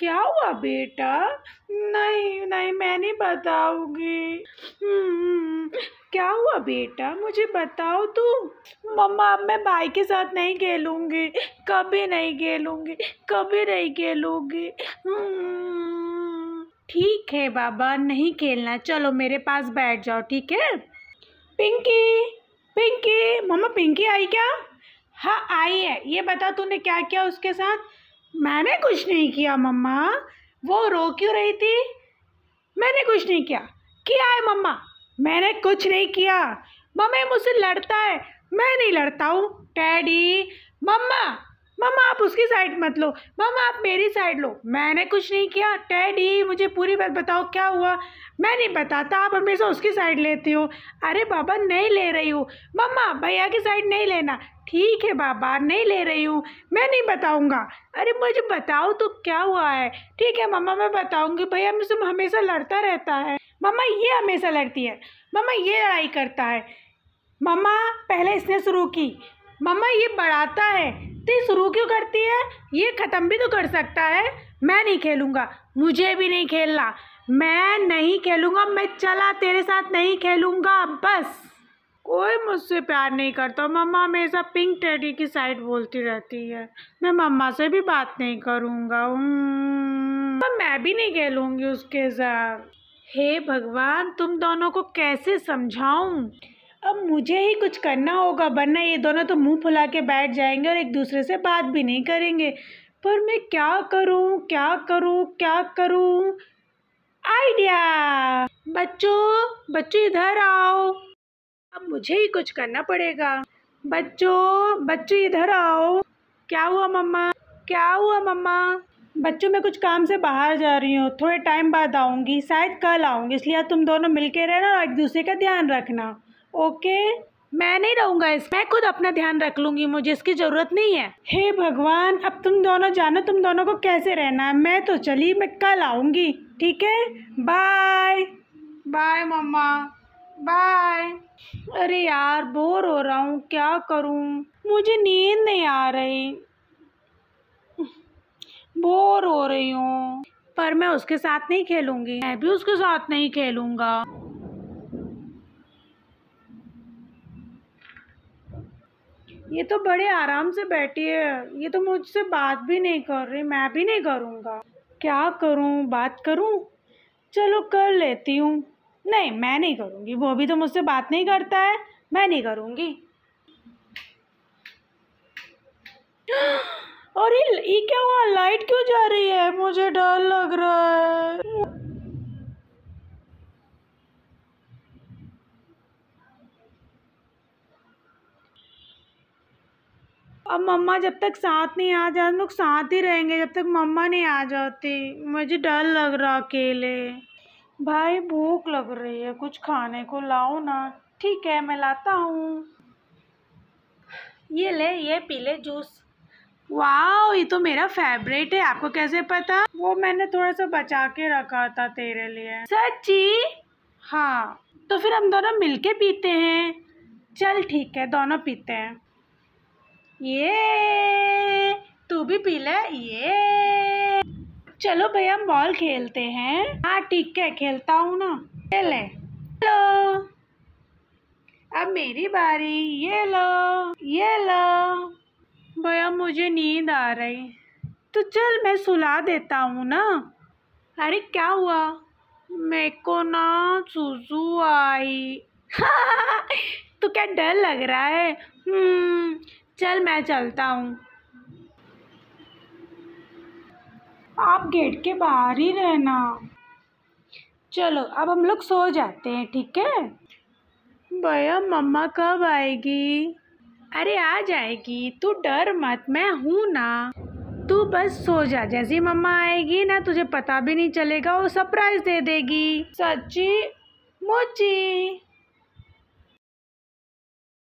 क्या हुआ बेटा नहीं नहीं मैं नहीं बताऊंगी हम्म, क्या हुआ बेटा मुझे बताओ तू मम्मा मैं भाई के साथ नहीं खेलूँगी कभी नहीं खेलूँगी कभी नहीं खेलूँगी हम्म। ठीक है बाबा नहीं खेलना चलो मेरे पास बैठ जाओ ठीक है पिंकी पिंकी मम्मा पिंकी आई क्या हाँ आई है ये बता तूने क्या किया उसके साथ मैंने कुछ नहीं किया मम्मा वो रो क्यों रही थी मैंने कुछ नहीं किया किया है मम्मा मैंने कुछ नहीं किया मम्मी मुझसे लड़ता है मैं नहीं लड़ता हूँ डैडी मम्मा मामा आप उसकी साइड मत लो मामा आप मेरी साइड लो मैंने कुछ नहीं किया टैडी मुझे पूरी बात बताओ क्या हुआ मैं नहीं बताता आप हमेशा उसकी साइड लेते हो अरे बाबा नहीं ले रही हूँ मम्मा भैया की साइड नहीं लेना ठीक है बाबा नहीं ले रही हूँ मैं नहीं बताऊँगा अरे मुझे बताओ तो क्या हुआ है ठीक है मम्मा मैं बताऊँगी भैया मुझसे हमेशा लड़ता रहता है मम्मा ये हमेशा लड़ती है मम्मा ये लड़ाई करता है मम्मा पहले इसने शुरू की मम्मा ये बढ़ाता है तो शुरू क्यों करती है ये ख़त्म भी तो कर सकता है मैं नहीं खेलूँगा मुझे भी नहीं खेलना मैं नहीं खेलूँगा मैं चला तेरे साथ नहीं खेलूँगा बस कोई मुझसे प्यार नहीं करता मम्मा हमेशा पिंक टेडी की साइड बोलती रहती है मैं मम्मा से भी बात नहीं करूँगा तो मैं भी नहीं खेलूँगी उसके साथ हे भगवान तुम दोनों को कैसे समझाऊँ अब मुझे ही कुछ करना होगा वरना ये दोनों तो मुंह फुला के बैठ जाएंगे और एक दूसरे से बात भी नहीं करेंगे पर मैं क्या करूं क्या करूं क्या करूं आइडिया बच्चों बच्चों इधर आओ अब मुझे ही कुछ करना पड़ेगा बच्चों बच्चों इधर आओ क्या हुआ मम्मा क्या हुआ मम्मा बच्चों मैं कुछ काम से बाहर जा रही हूँ थोड़े टाइम बाद आऊँगी शायद कल आऊँगी इसलिए तुम दोनों मिलके रहना और एक दूसरे का ध्यान रखना ओके मैं नहीं रहूँगा इस मैं खुद अपना ध्यान रख लूँगी मुझे इसकी ज़रूरत नहीं है हे भगवान अब तुम दोनों जानो तुम दोनों को कैसे रहना है मैं तो चली मैं कल आऊँगी ठीक है बाय बाय मम्मा बाय अरे यार बोर हो रहा हूँ क्या करूँ मुझे नींद नहीं आ रही बोर हो रही हूँ पर मैं उसके साथ नहीं खेलूँगी मैं भी उसके साथ नहीं खेलूँगा ये तो बड़े आराम से बैठी है ये तो मुझसे बात भी नहीं कर रही मैं भी नहीं करूँगा क्या करूँ बात करूँ चलो कर लेती हूँ नहीं मैं नहीं करूँगी वो भी तो मुझसे बात नहीं करता है मैं नहीं करूँगी और ये क्या हुआ लाइट क्यों जा रही है मुझे डर लग रहा है अब मम्मा जब तक साथ नहीं आ जाते हम लोग साथ ही रहेंगे जब तक मम्मा नहीं आ जाती मुझे डर लग रहा अकेले भाई भूख लग रही है कुछ खाने को लाओ ना ठीक है मैं लाता हूँ ये ले ये पी ले जूस वाह ये तो मेरा फेवरेट है आपको कैसे पता वो मैंने थोड़ा सा बचा के रखा था तेरे लिए सच्ची हाँ तो फिर हम दोनों मिलके पीते हैं चल ठीक है दोनों पीते हैं ये तू भी पी ले ये चलो भैया हम बॉल खेलते हैं हाँ ठीक है खेलता हूँ ना खेले हेलो अब मेरी बारी ये लो ये लो भैया मुझे नींद आ रही तो चल मैं सुला देता हूँ ना अरे क्या हुआ मेरे को ना सुजू आई तो क्या डर लग रहा है हम्म, चल मैं चलता हूँ आप गेट के बाहर ही रहना चलो अब हम लोग सो जाते हैं ठीक है भैया मम्मा कब आएगी अरे आ जाएगी तू डर मत मैं हूँ ना तू बस सो जा जैसी मम्मा आएगी ना तुझे पता भी नहीं चलेगा वो सरप्राइज दे देगी सच्ची मोची